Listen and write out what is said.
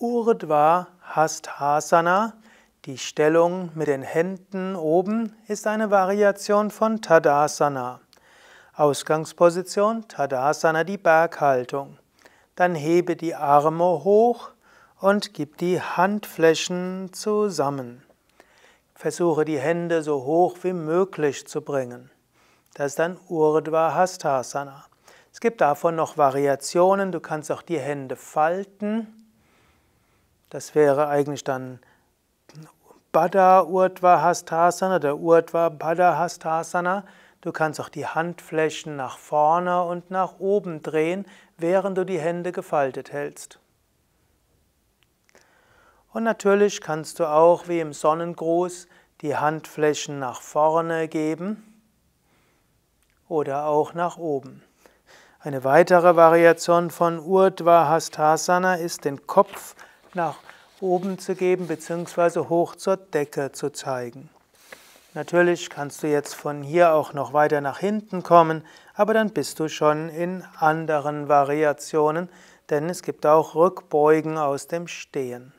Urdhva Hasthasana, die Stellung mit den Händen oben, ist eine Variation von Tadasana. Ausgangsposition Tadasana, die Berghaltung. Dann hebe die Arme hoch und gib die Handflächen zusammen. Versuche die Hände so hoch wie möglich zu bringen. Das ist dann Urdhva Hasthasana. Es gibt davon noch Variationen. Du kannst auch die Hände falten das wäre eigentlich dann Bada Urdhva Hastasana oder Urdhva Bada Hastasana. Du kannst auch die Handflächen nach vorne und nach oben drehen, während du die Hände gefaltet hältst. Und natürlich kannst du auch wie im Sonnengruß die Handflächen nach vorne geben oder auch nach oben. Eine weitere Variation von Urdhva Hastasana ist den Kopf nach oben zu geben bzw. hoch zur Decke zu zeigen. Natürlich kannst du jetzt von hier auch noch weiter nach hinten kommen, aber dann bist du schon in anderen Variationen, denn es gibt auch Rückbeugen aus dem Stehen.